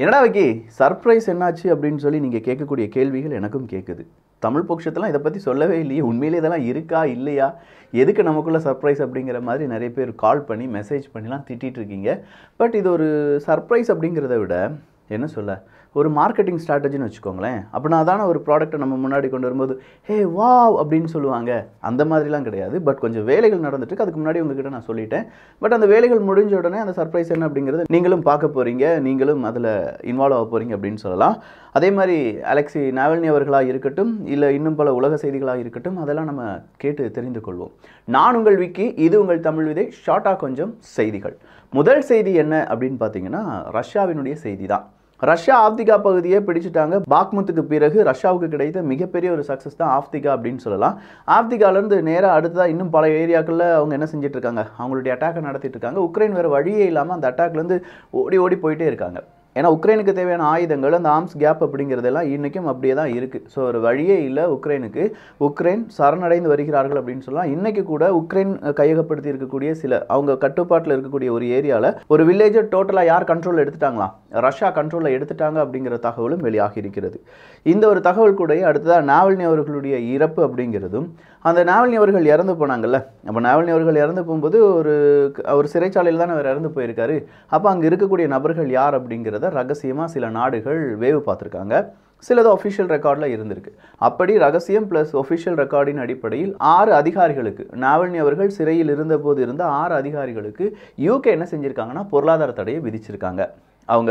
என்னடா வைக்கி சர்ப்ரைஸ் என்னாச்சு அப்படின்னு சொல்லி நீங்கள் கேட்கக்கூடிய கேள்விகள் எனக்கும் கேட்குது தமிழ் பட்சத்தெல்லாம் இதை பற்றி சொல்லவே இல்லையே உண்மையிலே இதெல்லாம் இருக்கா இல்லையா எதுக்கு நமக்குள்ளே சர்ப்ரைஸ் அப்படிங்கிற மாதிரி நிறைய பேர் கால் பண்ணி மெசேஜ் பண்ணிலாம் திட்டிகிட்டு இருக்கீங்க பட் இது ஒரு சர்ப்ரைஸ் அப்படிங்கிறத விட என்ன சொல்ல ஒரு மார்க்கெட்டிங் ஸ்ட்ராட்டஜின்னு வச்சுக்கோங்களேன் அப்படின்னா தானே ஒரு ப்ராடக்ட்டை நம்ம முன்னாடி கொண்டு வரும்போது ஹே வாவ் அப்படின்னு சொல்லுவாங்க அந்த மாதிரிலாம் கிடையாது பட் கொஞ்சம் வேலைகள் நடந்துட்டு அதுக்கு முன்னாடி உங்ககிட்ட நான் சொல்லிட்டேன் பட் அந்த வேலைகள் முடிஞ்ச உடனே அந்த சர்ப்ரைஸ் என்ன அப்படிங்கிறது நீங்களும் பார்க்க போகிறீங்க நீங்களும் அதில் இன்வால்வ் ஆக போகிறீங்க அப்படின்னு சொல்லலாம் அதே மாதிரி அலெக்சி நாவல்னி அவர்களாக இருக்கட்டும் இல்லை இன்னும் பல உலக செய்திகளாக இருக்கட்டும் அதெல்லாம் நம்ம கேட்டு தெரிந்து கொள்வோம் நான் உங்கள் விக்கி இது உங்கள் தமிழ் விதை ஷார்ட்டாக கொஞ்சம் செய்திகள் முதல் செய்தி என்ன அப்படின்னு பார்த்தீங்கன்னா ரஷ்யாவினுடைய செய்தி தான் ரஷ்யா ஆப்திகா பகுதியை பிடிச்சிட்டாங்க பாக்முத்துக்கு பிறகு ரஷ்யாவுக்கு கிடைத்த மிகப்பெரிய ஒரு சக்ஸஸ் தான் ஆப்திகா அப்படின்னு சொல்லலாம் ஆப்திகாலேருந்து நேராக அடுத்ததாக இன்னும் பல ஏரியாக்களில் அவங்க என்ன செஞ்சிட்ருக்காங்க அவங்களுடைய அட்டாக்கை நடத்திட்டு இருக்காங்க உக்ரைன் வேறு வழியே இல்லாமல் அந்த அட்டாக்லேருந்து ஓடி ஓடி போயிட்டே இருக்காங்க ஏன்னா உக்ரைனுக்கு தேவையான ஆயுதங்கள் அந்த ஆர்ம்ஸ் கேப் அப்படிங்கிறதெல்லாம் இன்றைக்கும் அப்படியே தான் இருக்குது ஸோ ஒரு வழியே இல்லை உக்ரைனுக்கு உக்ரைன் சரணடைந்து வருகிறார்கள் அப்படின்னு சொல்லலாம் இன்றைக்கி கூட உக்ரைன் கையகப்படுத்தி இருக்கக்கூடிய சில அவங்க கட்டுப்பாட்டில் இருக்கக்கூடிய ஒரு ஏரியாவில் ஒரு வில்லேஜை டோட்டலாக யார் கண்ட்ரோலில் எடுத்துட்டாங்களா ரஷ்யா கண்ட்ரோலில் எடுத்துட்டாங்க அப்படிங்கிற தகவலும் வெளியாகி இருக்கிறது இந்த ஒரு தகவல் கூட அடுத்ததாக நாவல்னி அவர்களுடைய இறப்பு அப்படிங்கிறதும் அந்த நாவல்னி அவர்கள் இறந்து போனாங்கல்ல அப்போ நாவல்னி அவர்கள் இறந்து போகும்போது ஒரு ஒரு சிறைச்சாலையில் தான் அவர் இறந்து போயிருக்காரு அப்போ அங்கே இருக்கக்கூடிய நபர்கள் யார் அப்படிங்கிறத அப்படிங்கிறத ரகசியமாக சில நாடுகள் வேவு பார்த்துருக்காங்க சிலது ஒஃபிஷியல் ரெக்கார்டில் இருந்திருக்கு அப்படி ரகசியம் ப்ளஸ் ஒஃபிஷியல் ரெக்கார்டின் அடிப்படையில் ஆறு அதிகாரிகளுக்கு நாவல்னி அவர்கள் சிறையில் இருந்தபோது இருந்த ஆறு அதிகாரிகளுக்கு யூகே என்ன செஞ்சுருக்காங்கன்னா பொருளாதார தடையை விதிச்சிருக்காங்க அவங்க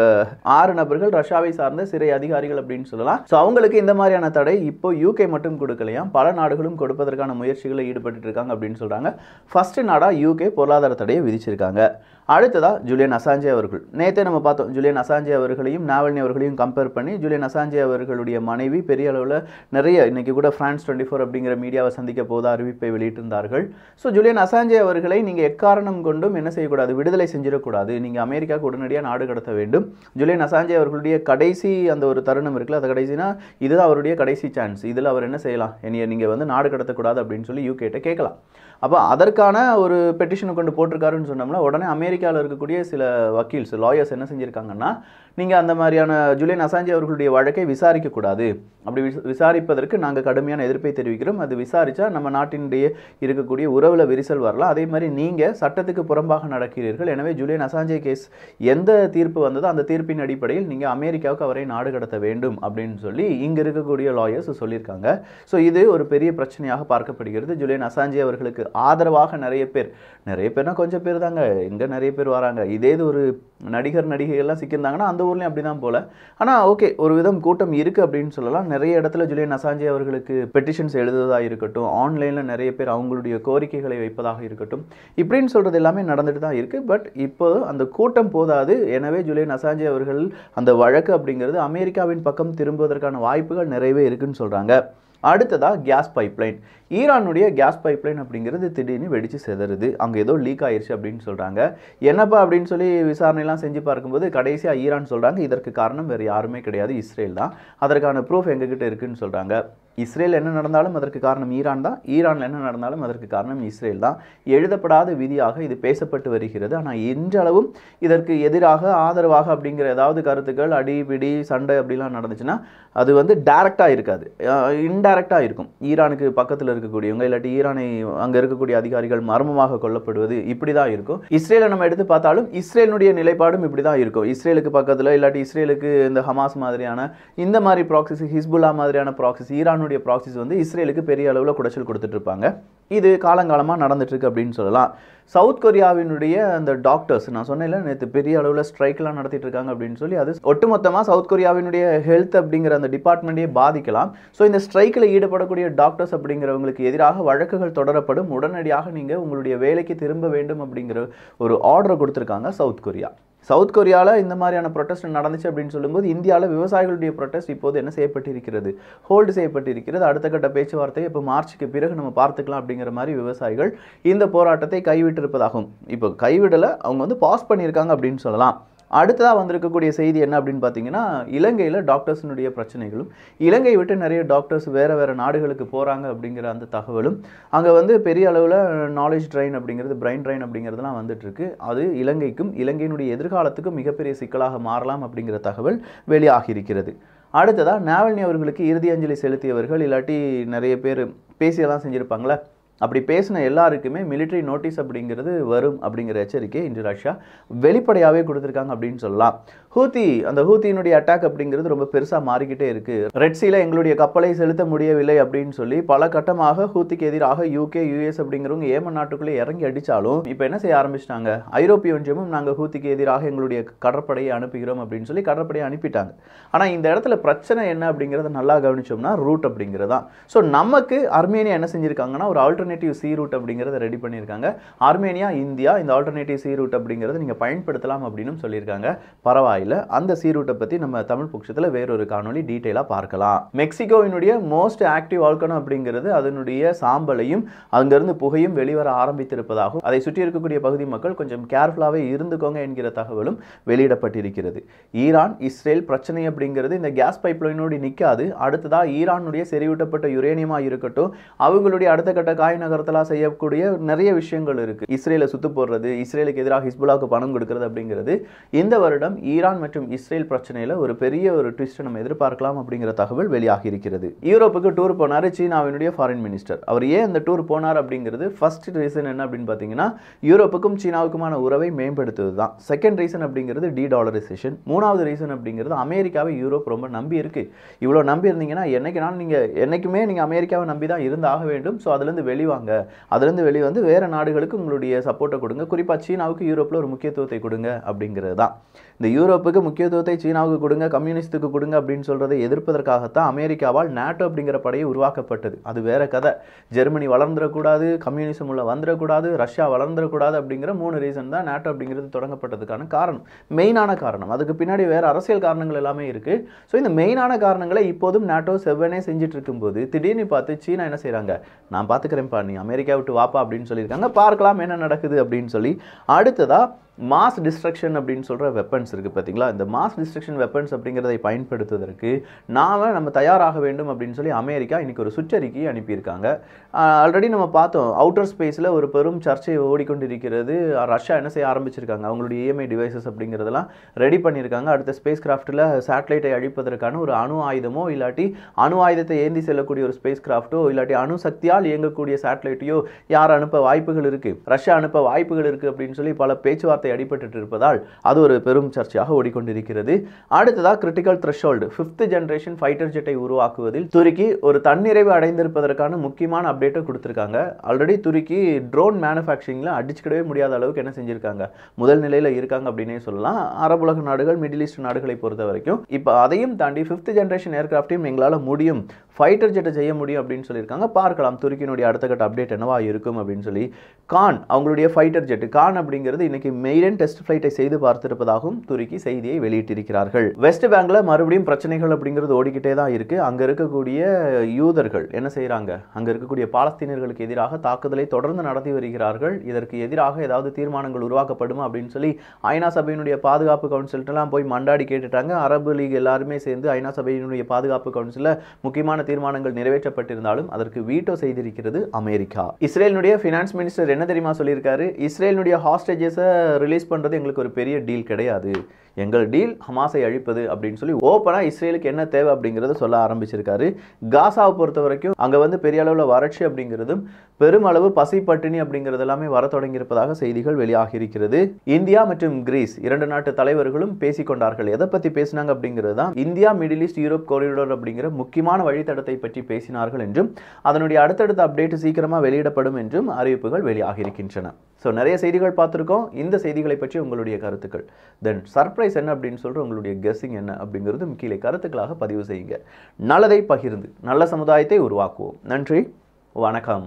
ஆறு நபர்கள் ரஷ்யாவை சார்ந்த சிறை அதிகாரிகள் அப்படின்னு சொல்லலாம் ஸோ அவங்களுக்கு இந்த மாதிரியான தடை இப்போ யூகே மட்டும் கொடுக்கலையா பல நாடுகளும் கொடுப்பதற்கான முயற்சிகளை ஈடுபட்டு இருக்காங்க அப்படின்னு சொல்கிறாங்க ஃபர்ஸ்ட் நாடாக யூகே பொருளாதார தடையை விதிச்சிருக்காங்க அடுத்ததாக ஜூலியன் அசாஞ்சே அவர்கள் நேற்றே நம்ம பார்த்தோம் ஜூலியன் அசாஞ்சே அவர்களையும் நாவல்னி அவர்களையும் கம்பேர் பண்ணி ஜூலியன் அசாஞ்சே அவர்களுடைய மனைவி பெரிய அளவில் நிறைய இன்றைக்கி கூட ஃப்ரான்ஸ் டுவெண்ட்டி ஃபோர் அப்படிங்கிற மீடியாவை சந்திக்க போத அறிவிப்பை வெளியிட்டிருந்தார்கள் ஸோ ஜூலியன் அசாஞ்சே அவர்களை நீங்கள் எக்காரணம் கொண்டும் என்ன செய்யக்கூடாது விடுதலை செஞ்சிடக்கூடாது நீங்கள் அமெரிக்காவுக்கு உடனடியாக நாடு கடத்த வேண்டும் வேண்டும் ஜூலியன் அசாஞ்சே அவர்களுடைய கடைசி அந்த ஒரு தருணம் இருக்குல்ல அந்த கடைசினா இதுதான் அவருடைய கடைசி சான்ஸ் இதில் அவர் என்ன செய்யலாம் என்னைய நீங்கள் வந்து நாடு கடத்தக்கூடாது அப்படின்னு சொல்லி யூகேட்ட கேட்கலாம் அப்போ அதற்கான ஒரு பெட்டிஷனை கொண்டு போட்டிருக்காருன்னு சொன்னோம்னா உடனே அமெரிக்காவில் இருக்கக்கூடிய சில வக்கீல்ஸ் லாயர்ஸ் என்ன செஞ்சுருக்காங்கன்னா நீங்கள் அந்த மாதிரியான ஜூலியன் அசாஞ்சி அவர்களுடைய வழக்கை விசாரிக்கக்கூடாது அப்படி விசாரிப்பதற்கு நாங்கள் கடுமையான எதிர்ப்பை தெரிவிக்கிறோம் அது விசாரித்தா நம்ம நாட்டினுடைய இருக்கக்கூடிய உறவில் விரிசல் வரலாம் அதே மாதிரி நீங்கள் சட்டத்துக்கு புறம்பாக நடக்கிறீர்கள் எனவே ஜூலியன் அசாஞ்சே கேஸ் எந்த தீர்ப்பு வந்தது அந்த தீர்ப்பின் அடிப்படையில் நீங்கள் அமெரிக்காவுக்கு அவரை நாடு கடத்த வேண்டும் அப்படின்னு சொல்லி இங்கே இருக்கக்கூடிய லாயர்ஸ் சொல்லியிருக்காங்க ஸோ இது ஒரு பெரிய பிரச்சனையாக பார்க்கப்படுகிறது ஜூலியன் அசாஞ்சி அவர்களுக்கு ஆதரவாக நிறைய பேர் நிறைய பேர்னா கொஞ்சம் பேர் தாங்க இங்கே நிறைய பேர் வராங்க இதே இது ஒரு நடிகர் நடிகைகள்லாம் சிக்கியிருந்தாங்கன்னா அந்த ஊர்லேயும் அப்படி தான் போல ஆனால் ஓகே ஒரு விதம் கூட்டம் இருக்குது அப்படின்னு சொல்லலாம் நிறைய இடத்துல ஜூலியன் அசாஞ்சி அவர்களுக்கு பெட்டிஷன்ஸ் எழுதுவதாக இருக்கட்டும் ஆன்லைனில் நிறைய பேர் அவங்களுடைய கோரிக்கைகளை வைப்பதாக இருக்கட்டும் இப்படின்னு சொல்கிறது எல்லாமே நடந்துட்டு தான் இருக்குது பட் இப்போது அந்த கூட்டம் போதாது எனவே ஜூலியன் கிறிஸ்டியன் அசாஞ்சே அவர்கள் அந்த வழக்கு அப்படிங்கிறது அமெரிக்காவின் பக்கம் திரும்புவதற்கான வாய்ப்புகள் நிறையவே இருக்குன்னு சொல்கிறாங்க அடுத்ததாக கேஸ் பைப்லைன் ஈரானுடைய கேஸ் பைப்லைன் அப்படிங்கிறது திடீர்னு வெடித்து செதறுது அங்கே ஏதோ லீக் ஆயிடுச்சு அப்படின்னு சொல்கிறாங்க என்னப்பா அப்படின்னு சொல்லி விசாரணையெல்லாம் செஞ்சு பார்க்கும்போது கடைசியாக ஈரான் சொல்கிறாங்க இதற்கு காரணம் வேறு யாருமே கிடையாது இஸ்ரேல் தான் அதற்கான ப்ரூஃப் எங்ககிட்ட இருக்குன்னு சொல்கிறாங்க இஸ்ரேல் என்ன நடந்தாலும் அதற்கு காரணம் ஈரான் தான் ஈரானில் என்ன நடந்தாலும் அதற்கு காரணம் இஸ்ரேல் தான் எழுதப்படாத விதியாக இது பேசப்பட்டு வருகிறது ஆனால் இன்றளவும் இதற்கு எதிராக ஆதரவாக அப்படிங்கிற ஏதாவது கருத்துக்கள் அடிபிடி சண்டை அப்படிலாம் நடந்துச்சுன்னா அது வந்து டைரெக்டாக இருக்காது இன்டே இன்டைரக்டாக இருக்கும் ஈரானுக்கு பக்கத்தில் இருக்கக்கூடியவங்க இல்லாட்டி ஈரானை அங்கே இருக்கக்கூடிய அதிகாரிகள் மர்மமாக கொல்லப்படுவது இப்படி தான் இருக்கும் இஸ்ரேலை நம்ம எடுத்து பார்த்தாலும் இஸ்ரேலுடைய நிலைப்பாடும் இப்படி தான் இருக்கும் இஸ்ரேலுக்கு பக்கத்தில் இல்லாட்டி இஸ்ரேலுக்கு இந்த ஹமாஸ் மாதிரியான இந்த மாதிரி ப்ராக்சிஸ் ஹிஸ்புல்லா மாதிரியான ப்ராக்சிஸ் ஈரானுடைய ப்ராக்சிஸ் வந்து இஸ்ரேலுக்கு பெரிய அளவில் குடைச்சல் கொடுத்துட்டு இருப்பாங்க இது காலங்காலமாக நடந்துட்டுருக்கு அப்படின்னு சொல்லலாம் சவுத் கொரியாவினுடைய அந்த டாக்டர்ஸ் நான் சொன்னேன்ல நேற்று பெரிய அளவில் ஸ்ட்ரைக்லாம் நடத்திட்டு இருக்காங்க அப்படின்னு சொல்லி அது ஒட்டுமொத்தமாக சவுத் கொரியாவினுடைய ஹெல்த் அப்படிங்கிற அந்த டிபார்ட்மெண்ட்டையே பாதிக்கலாம் ஸோ இந்த ஸ்ட்ரைக்கில் வேலையில் ஈடுபடக்கூடிய டாக்டர்ஸ் அப்படிங்கிறவங்களுக்கு எதிராக வழக்குகள் தொடரப்படும் உடனடியாக நீங்கள் உங்களுடைய வேலைக்கு திரும்ப வேண்டும் அப்படிங்கிற ஒரு ஆர்டரை கொடுத்துருக்காங்க சவுத் கொரியா சவுத் கொரியாவில் இந்த மாதிரியான ப்ரொட்டஸ்ட் நடந்துச்சு அப்படின்னு சொல்லும்போது இந்தியாவில் விவசாயிகளுடைய ப்ரொட்டஸ்ட் இப்போது என்ன செய்யப்பட்டிருக்கிறது ஹோல்டு செய்யப்பட்டிருக்கிறது அடுத்த கட்ட பேச்சுவார்த்தை இப்போ மார்ச்சுக்கு பிறகு நம்ம பார்த்துக்கலாம் அப்படிங்கிற மாதிரி விவசாயிகள் இந்த போராட்டத்தை கைவிட்டிருப்பதாகும் இப்போ கைவிடலை அவங்க வந்து பாஸ் பண்ணியிருக்காங்க அப்படின்னு சொல்லலாம் அடுத்ததாக வந்திருக்கக்கூடிய செய்தி என்ன அப்படின்னு பார்த்தீங்கன்னா இலங்கையில் டாக்டர்ஸினுடைய பிரச்சனைகளும் இலங்கை விட்டு நிறைய டாக்டர்ஸ் வேறு வேறு நாடுகளுக்கு போகிறாங்க அப்படிங்கிற அந்த தகவலும் அங்கே வந்து பெரிய அளவில் நாலேஜ் ட்ரெயின் அப்படிங்கிறது பிரெயின் ட்ரெயின் அப்படிங்கிறதுலாம் வந்துட்டுருக்கு அது இலங்கைக்கும் இலங்கையினுடைய எதிர்காலத்துக்கும் மிகப்பெரிய சிக்கலாக மாறலாம் அப்படிங்கிற தகவல் வெளியாகியிருக்கிறது அடுத்ததாக நாவல்னி அவர்களுக்கு இறுதி அஞ்சலி செலுத்தியவர்கள் இல்லாட்டி நிறைய பேர் பேசியெல்லாம் செஞ்சுருப்பாங்களே அப்படி பேசின எல்லாருக்குமே மிலிட்ரி நோட்டீஸ் அப்படிங்கிறது வரும் அப்படிங்கிற எச்சரிக்கை இன்று ரஷ்யா வெளிப்படையாகவே கொடுத்துருக்காங்க அப்படின்னு சொல்லலாம் ஹூத்தி அந்த ஹூத்தியினுடைய அட்டாக் அப்படிங்கிறது ரொம்ப பெருசாக மாறிக்கிட்டே இருக்குது ரெட்ஸியில் எங்களுடைய கப்பலை செலுத்த முடியவில்லை அப்படின்னு சொல்லி பல கட்டமாக ஹூத்திக்கு எதிராக யூகே யூஎஸ் அப்படிங்கிறவங்க ஏமன் நாட்டுக்குள்ளே இறங்கி அடித்தாலும் இப்போ என்ன செய்ய ஆரம்பிச்சிட்டாங்க ஐரோப்பிய ஒன்றியமும் நாங்கள் ஹூத்திக்கு எதிராக எங்களுடைய கடற்படையை அனுப்புகிறோம் அப்படின்னு சொல்லி கடற்படையை அனுப்பிட்டாங்க ஆனால் இந்த இடத்துல பிரச்சனை என்ன அப்படிங்கிறத நல்லா கவனிச்சோம்னா ரூட் அப்படிங்கிறதான் ஸோ நமக்கு அர்மேனியா என்ன செஞ்சுருக்காங்கன்னா ஒரு ஆல்டர் ஆல்டர்னேட்டிவ் சி ரூட் அப்படிங்கிறத ரெடி பண்ணியிருக்காங்க ஆர்மேனியா இந்தியா இந்த ஆல்டர்னேட்டிவ் சி ரூட் அப்படிங்கிறத நீங்கள் பயன்படுத்தலாம் அப்படின்னு சொல்லியிருக்காங்க பரவாயில்ல அந்த சி ரூட்டை பற்றி நம்ம தமிழ் பட்சத்தில் வேறொரு காணொலி டீட்டெயிலாக பார்க்கலாம் மெக்சிகோவினுடைய மோஸ்ட் ஆக்டிவ் வால்கனோ அப்படிங்கிறது அதனுடைய சாம்பலையும் அங்கிருந்து புகையும் வெளிவர ஆரம்பித்திருப்பதாகவும் அதை சுற்றி இருக்கக்கூடிய பகுதி மக்கள் கொஞ்சம் கேர்ஃபுல்லாகவே இருந்துக்கோங்க என்கிற தகவலும் வெளியிடப்பட்டிருக்கிறது ஈரான் இஸ்ரேல் பிரச்சனை அப்படிங்கிறது இந்த கேஸ் லைனோடு நிற்காது அடுத்ததாக ஈரானுடைய செறிவூட்டப்பட்ட யுரேனியமாக இருக்கட்டும் அவங்களுடைய அடுத்த கட்ட காய தாய் நகரத்தில் செய்யக்கூடிய நிறைய விஷயங்கள் இருக்குது இஸ்ரேலை சுத்து போடுறது இஸ்ரேலுக்கு எதிராக ஹிஸ்புல்லாவுக்கு பணம் கொடுக்கறது அப்படிங்கிறது இந்த வருடம் ஈரான் மற்றும் இஸ்ரேல் பிரச்சனையில் ஒரு பெரிய ஒரு ட்விஸ்ட்டை நம்ம எதிர்பார்க்கலாம் அப்படிங்கிற தகவல் வெளியாகி இருக்கிறது யூரோப்புக்கு டூர் போனார் சீனாவினுடைய ஃபாரின் மினிஸ்டர் அவர் ஏன் அந்த டூர் போனார் அப்படிங்கிறது ஃபர்ஸ்ட் ரீசன் என்ன அப்படின்னு பார்த்தீங்கன்னா யூரோப்புக்கும் சீனாவுக்குமான உறவை மேம்படுத்துவது தான் செகண்ட் ரீசன் அப்படிங்கிறது டி டாலரைசேஷன் மூணாவது ரீசன் அப்படிங்கிறது அமெரிக்காவை யூரோப் ரொம்ப நம்பி இருக்குது இவ்வளோ நம்பி இருந்தீங்கன்னா என்னைக்கு நாள் நீங்கள் என்றைக்குமே நீங்கள் அமெரிக்காவை நம்பி தான் இருந்தாக வேண்டும் ஸோ அதுலேருந்து வெளியே வெளிவாங்க அதுலேருந்து வெளியே வந்து வேறு நாடுகளுக்கு உங்களுடைய சப்போர்ட்டை கொடுங்க குறிப்பாக சீனாவுக்கு யூரோப்பில் ஒரு முக்கியத்துவத்தை கொடுங்க அப்படிங்கிறது தான் இந்த யூரோப்புக்கு முக்கியத்துவத்தை சீனாவுக்கு கொடுங்க கம்யூனிஸ்ட்டுக்கு கொடுங்க அப்படின்னு சொல்கிறதை எதிர்ப்பதற்காகத்தான் அமெரிக்காவால் நேட்டோ அப்படிங்கிற படையை உருவாக்கப்பட்டது அது வேறு கதை ஜெர்மனி வளர்ந்துடக்கூடாது கம்யூனிசம் உள்ள வந்துடக்கூடாது ரஷ்யா வளர்ந்துடக்கூடாது அப்படிங்கிற மூணு ரீசன் தான் நேட்டோ அப்படிங்கிறது தொடங்கப்பட்டதுக்கான காரணம் மெயினான காரணம் அதுக்கு பின்னாடி வேறு அரசியல் காரணங்கள் எல்லாமே இருக்குது ஸோ இந்த மெயினான காரணங்களை இப்போதும் நேட்டோ செவ்வனே செஞ்சிட்ருக்கும்போது திடீர்னு பார்த்து சீனா என்ன செய்கிறாங்க நான் பார்த்துக்கிறேன் சரிப்பா நீ அமெரிக்கா விட்டு வாப்பா அப்படின்னு சொல்லியிருக்காங்க பார்க்கலாம் என்ன நடக்குது அப்படின்னு சொல்லி அடுத்ததாக மாஸ் டிஸ்ட்ரக்ஷன் அப்படின்னு சொல்கிற வெப்பன்ஸ் இருக்குது பார்த்தீங்களா இந்த மாஸ் டிஸ்ட்ரக்ஷன் வெப்பன்ஸ் அப்படிங்கிறதை பயன்படுத்துவதற்கு நாம் நம்ம தயாராக வேண்டும் அப்படின்னு சொல்லி அமெரிக்கா இன்றைக்கி ஒரு சுற்றறிக்கையை அனுப்பியிருக்காங்க ஆல்ரெடி நம்ம பார்த்தோம் அவுட்டர் ஸ்பேஸில் ஒரு பெரும் சர்ச்சை ஓடிக்கொண்டிருக்கிறது ரஷ்யா என்ன செய்ய ஆரம்பிச்சிருக்காங்க அவங்களுடைய இஎம்ஐ e டிவைசஸ் அப்படிங்கிறதெல்லாம் ரெடி பண்ணியிருக்காங்க அடுத்த ஸ்பேஸ் கிராஃப்ட்டில் சேட்டலைட்டை அழிப்பதற்கான ஒரு அணு ஆயுதமோ இல்லாட்டி அணு ஆயுதத்தை ஏந்தி செல்லக்கூடிய ஒரு ஸ்பேஸ் கிராஃப்ட்டோ இல்லாட்டி அணு சக்தியால் இயங்கக்கூடிய சேட்டலைட்டையோ யார் அனுப்ப வாய்ப்புகள் இருக்குது ரஷ்யா அனுப்ப வாய்ப்புகள் இருக்குது அப்படின்னு சொல்லி பல பேச்சுவார்த்தை வார்த்தை அடிபட்டு இருப்பதால் அது ஒரு பெரும் சர்ச்சையாக ஓடிக்கொண்டிருக்கிறது அடுத்ததாக critical threshold fifth generation fighter ஜெட்டை உருவாக்குவதில் துருக்கி ஒரு தன்னிறைவு அடைந்திருப்பதற்கான முக்கியமான அப்டேட்டை கொடுத்துருக்காங்க ஆல்ரெடி துருக்கி ட்ரோன் மேனுஃபேக்சரிங்கில் அடிச்சுக்கிடவே முடியாத அளவுக்கு என்ன செஞ்சுருக்காங்க முதல் நிலையில் இருக்காங்க அப்படின்னே சொல்லலாம் அரபுலக நாடுகள் மிடில் ஈஸ்ட் நாடுகளை பொறுத்த வரைக்கும் இப்போ அதையும் தாண்டி ஃபிஃப்த் ஜென்ரேஷன் ஏர்கிராஃப்டையும் எங்களால் முடியும் ஃபைட்டர் ஜெட்டை செய்ய முடியும் அப்படின்னு சொல்லியிருக்காங்க பார்க்கலாம் துருக்கியினுடைய அடுத்த கட்ட அப்டேட் என்னவா இருக்கும் அப்படின்னு சொல்லி கான் அவங்களுடைய ஃபைட்டர் ஜெட் கான் அப்படிங்கிறது இன்றைக்கி மெயிலன் டெஸ்ட் ஃப்ளைட்டை செய்து பார்த்திருப்பதாகவும் துருக்கி செய்தியை வெளியிட்டிருக்கிறார்கள் வெஸ்ட் பேங்கில் மறுபடியும் பிரச்சனைகள் அப்படிங்கிறது ஓடிக்கிட்டே தான் இருக்குது அங்கே இருக்கக்கூடிய யூதர்கள் என்ன செய்கிறாங்க அங்கே இருக்கக்கூடிய பாலஸ்தீனர்களுக்கு எதிராக தாக்குதலை தொடர்ந்து நடத்தி வருகிறார்கள் இதற்கு எதிராக ஏதாவது தீர்மானங்கள் உருவாக்கப்படுமா அப்படின்னு சொல்லி ஐநா சபையினுடைய பாதுகாப்பு கவுன்சில்ட்டெல்லாம் போய் மண்டாடி கேட்டுட்டாங்க அரபு லீக் எல்லாருமே சேர்ந்து ஐநா சபையினுடைய பாதுகாப்பு கவுன்சிலில் முக்கியமான தொடர்பான தீர்மானங்கள் நிறைவேற்றப்பட்டிருந்தாலும் அதற்கு வீட்டோ செய்திருக்கிறது அமெரிக்கா இஸ்ரேலுடைய ஃபினான்ஸ் மினிஸ்டர் என்ன தெரியுமா சொல்லியிருக்காரு இஸ்ரேலுடைய ஹாஸ்டேஜஸை ரிலீஸ் பண்ணுறது எங்களுக்கு ஒரு பெரிய டீல் கிடையாது எங்கள் டீல் ஹமாஸை அழிப்பது அப்படின்னு சொல்லி ஓப்பனாக இஸ்ரேலுக்கு என்ன தேவை அப்படிங்கிறத சொல்ல ஆரம்பிச்சிருக்காரு காசாவை பொறுத்த வரைக்கும் அங்கே வந்து பெரிய அளவில் வறட்சி அப்படிங்கிறதும் பெருமளவு பசி பட்டினி அப்படிங்கிறது எல்லாமே வர தொடங்கியிருப்பதாக செய்திகள் வெளியாகியிருக்கிறது இந்தியா மற்றும் கிரீஸ் இரண்டு நாட்டு தலைவர்களும் பேசிக்கொண்டார்கள் எதை பற்றி பேசினாங்க அப்படிங்கிறது தான் India Middle East Europe corridor அப்படிங்கிற முக்கியமான வழித்தடத்தை பற்றி பேசினார்கள் என்றும் அதனுடைய அடுத்தடுத்த அப்டேட் சீக்கிரமாக வெளியிடப்படும் என்றும் அறிவிப்புகள் வெளியாகியிருக்கின்றன ஸோ நிறைய செய்திகள் பார்த்துருக்கோம் இந்த செய்திகளை பற்றி உங்களுடைய கருத்துக்கள் தென் சர்ப்ரை சர்ப்ரைஸ் என்ன அப்படின்னு சொல்ற உங்களுடைய கெஸ்ஸிங் என்ன அப்படிங்கிறது கீழே கருத்துக்களாக பதிவு செய்யுங்க நல்லதை பகிர்ந்து நல்ல சமுதாயத்தை உருவாக்குவோம் நன்றி வணக்கம்